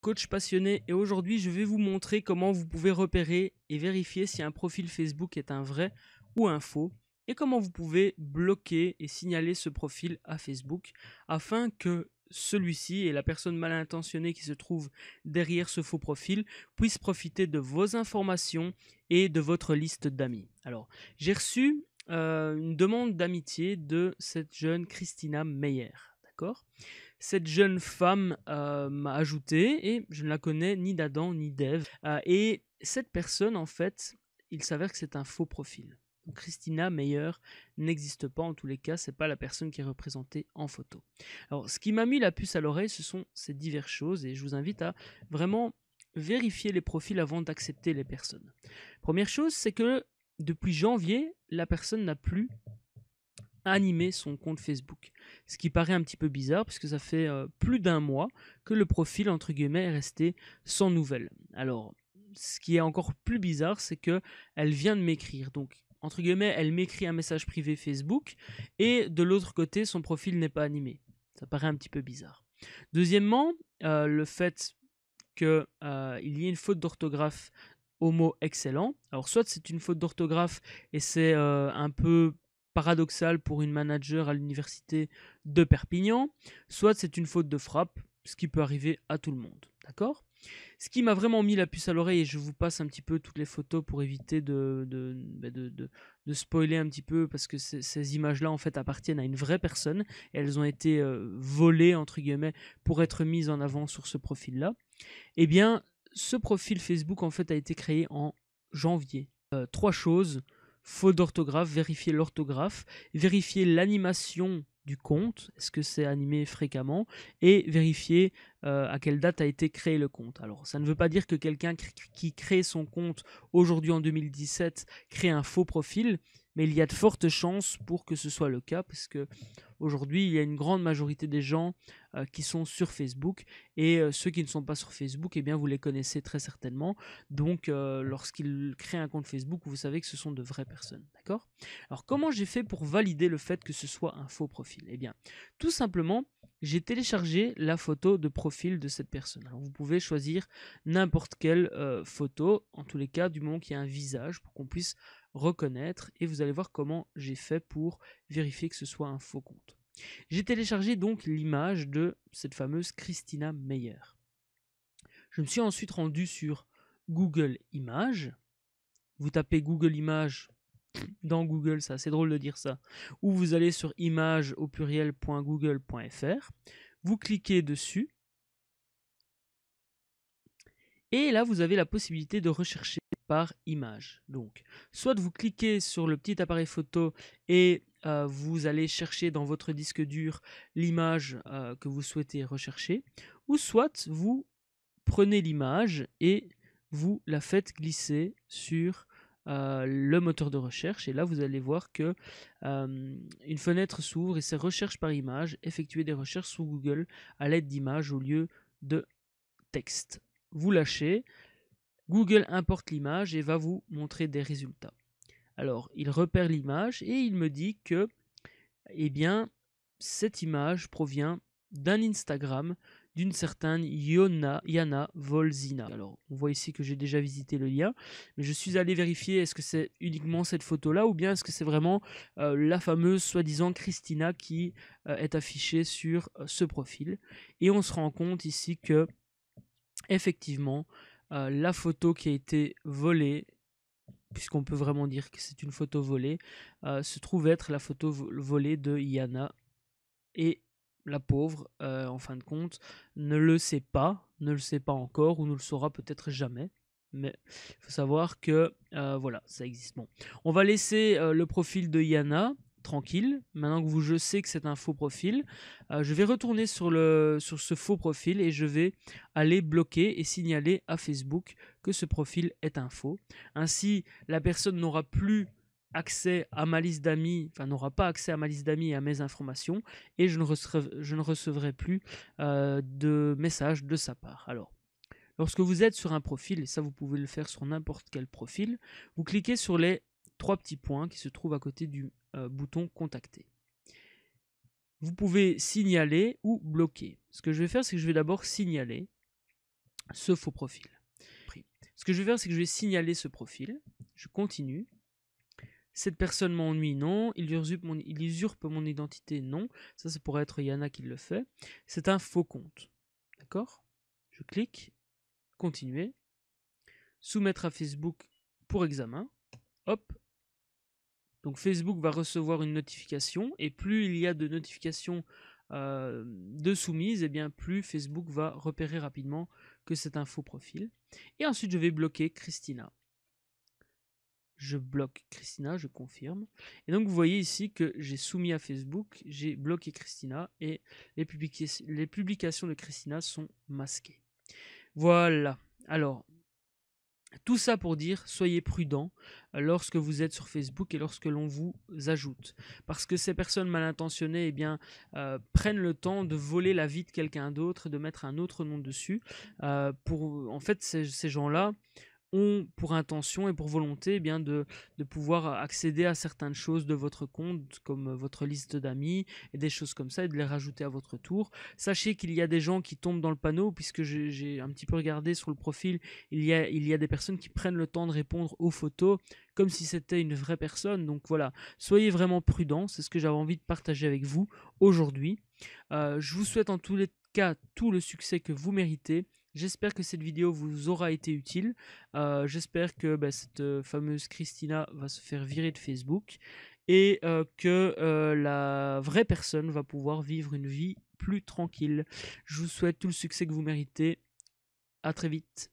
coach passionné et aujourd'hui je vais vous montrer comment vous pouvez repérer et vérifier si un profil Facebook est un vrai ou un faux et comment vous pouvez bloquer et signaler ce profil à Facebook afin que celui-ci et la personne mal intentionnée qui se trouve derrière ce faux profil puisse profiter de vos informations et de votre liste d'amis. Alors, j'ai reçu euh, une demande d'amitié de cette jeune Christina Meyer. Cette jeune femme euh, m'a ajouté et je ne la connais ni d'Adam ni d'Ève. Euh, et cette personne, en fait, il s'avère que c'est un faux profil. Christina Meyer n'existe pas en tous les cas, c'est pas la personne qui est représentée en photo. Alors ce qui m'a mis la puce à l'oreille, ce sont ces diverses choses et je vous invite à vraiment vérifier les profils avant d'accepter les personnes. Première chose, c'est que depuis janvier, la personne n'a plus animer son compte Facebook. Ce qui paraît un petit peu bizarre puisque ça fait euh, plus d'un mois que le profil entre guillemets est resté sans nouvelles. Alors, ce qui est encore plus bizarre, c'est que elle vient de m'écrire. Donc entre guillemets, elle m'écrit un message privé Facebook et de l'autre côté, son profil n'est pas animé. Ça paraît un petit peu bizarre. Deuxièmement, euh, le fait qu'il euh, y ait une faute d'orthographe au mot excellent. Alors soit c'est une faute d'orthographe et c'est un peu paradoxal pour une manager à l'université de Perpignan, soit c'est une faute de frappe, ce qui peut arriver à tout le monde. D'accord Ce qui m'a vraiment mis la puce à l'oreille, et je vous passe un petit peu toutes les photos pour éviter de, de, bah, de, spoiler un petit peu, parce que ces images-là, en fait, appartiennent à une vraie personne, elles ont été euh, volées, entre guillemets, pour être mises en avant sur ce profil-là. Eh bien, ce profil Facebook, en fait, a été créé en janvier. Euh, trois choses Faux d'orthographe, vérifier l'orthographe, vérifier l'animation du compte, est-ce que c'est animé fréquemment, et vérifier euh, à quelle date a été créé le compte. Alors ça ne veut pas dire que quelqu'un qui crée son compte aujourd'hui en 2017 crée un faux profil, il y a de fortes chances pour que ce soit le cas, parce que aujourd'hui, il y a une grande majorité des gens euh, qui sont sur Facebook, et euh, ceux qui ne sont pas sur Facebook, eh bien, vous les connaissez très certainement. Donc, euh, lorsqu'ils créent un compte Facebook, vous savez que ce sont de vraies personnes, d'accord Alors, comment j'ai fait pour valider le fait que ce soit un faux profil Eh bien, tout simplement, j'ai téléchargé la photo de profil de cette personne. vous pouvez choisir n'importe quelle photo, en tous les cas, du moment qu'il y a un visage, pour qu'on puisse reconnaître et vous allez voir comment j'ai fait pour vérifier que ce soit un faux compte. J'ai téléchargé donc l'image de cette fameuse Christina Meyer. Je me suis ensuite rendu sur Google Images. Vous tapez Google Images dans Google, ça c'est drôle de dire ça, ou vous allez sur images au pluriel.google.fr, vous cliquez dessus et là, vous avez la possibilité de rechercher par image. Donc, soit vous cliquez sur le petit appareil photo et euh, vous allez chercher dans votre disque dur l'image euh, que vous souhaitez rechercher, ou soit vous prenez l'image et vous la faites glisser sur euh, le moteur de recherche et là vous allez voir que une fenêtre s'ouvre et c'est recherche par image, effectuer des recherches sous Google à l'aide d'images au lieu de texte vous lâchez, Google importe l'image et va vous montrer des résultats. Alors, il repère l'image et il me dit que, eh bien, cette image provient d'un Instagram d'une certaine Yona, Yana Volzina. Alors, on voit ici que j'ai déjà visité le lien, mais je suis allé vérifier est-ce que c'est uniquement cette photo-là ou bien est-ce que c'est vraiment euh, la fameuse soi-disant Christina qui euh, est affichée sur euh, ce profil. Et on se rend compte ici que effectivement, la photo qui a été volée, puisqu'on peut vraiment dire que c'est une photo volée, se trouve être la photo volée de Yana. Et la pauvre, en fin de compte, ne le sait pas, ne le sait pas encore, ou ne le saura peut-être jamais. Mais il faut savoir que voilà, ça existe. Bon, on va laisser le profil de Yana tranquille. Maintenant que vous, je sais que c'est un faux profil, euh, je vais retourner sur, le, sur ce faux profil et je vais aller bloquer et signaler à Facebook que ce profil est un faux. Ainsi, la personne n'aura plus accès à ma liste d'amis, enfin n'aura pas accès à ma liste d'amis et à mes informations, et je ne recevrai, plus euh, de messages de sa part. Alors, lorsque vous êtes sur un profil, et ça vous pouvez le faire sur n'importe quel profil, vous cliquez sur les trois petits points qui se trouvent à côté du euh, bouton contacter. Vous pouvez signaler ou bloquer. Ce que je vais faire, c'est que je vais d'abord signaler ce faux profil. Ce que je vais faire, c'est que je vais signaler ce profil. Je continue. Cette personne m'ennuie, non. il usurpe mon identité, non. Ça, ça pourrait être Yana qui le fait. C'est un faux compte. D'accord Je clique. Continuer. Soumettre à Facebook pour examen. Hop, donc Facebook va recevoir une notification et plus il y a de notifications euh, de soumises, et eh bien plus Facebook va repérer rapidement que c'est un faux profil. Et ensuite je vais bloquer Christina. Je bloque Christina, je confirme. Et donc vous voyez ici que j'ai soumis à Facebook, j'ai bloqué Christina et les, les publications de Christina sont masquées. Voilà. Alors, tout ça pour dire, soyez prudent euh, lorsque vous êtes sur Facebook et lorsque l'on vous ajoute. Parce que ces personnes mal intentionnées eh bien, euh, prennent le temps de voler la vie de quelqu'un d'autre, de mettre un autre nom dessus. Euh, pour, en fait, ces gens-là ont pour intention et pour volonté eh bien de, pouvoir accéder à certaines choses de votre compte, comme euh, votre liste d'amis et des choses comme ça, et de les rajouter à votre tour. Sachez qu'il y a des gens qui tombent dans le panneau, puisque j'ai un petit peu regardé sur le profil, il y, a, il y a des personnes qui prennent le temps de répondre aux photos comme si c'était une vraie personne. Donc voilà, soyez vraiment prudents, c'est ce que j'avais envie de partager avec vous aujourd'hui. Euh, je vous souhaite en tous les cas tout le succès que vous méritez. J'espère que cette vidéo vous aura été utile. Euh, j'espère que bah, cette euh, fameuse Christina va se faire virer de Facebook et euh, que la vraie personne va pouvoir vivre une vie plus tranquille. Je vous souhaite tout le succès que vous méritez. À très vite.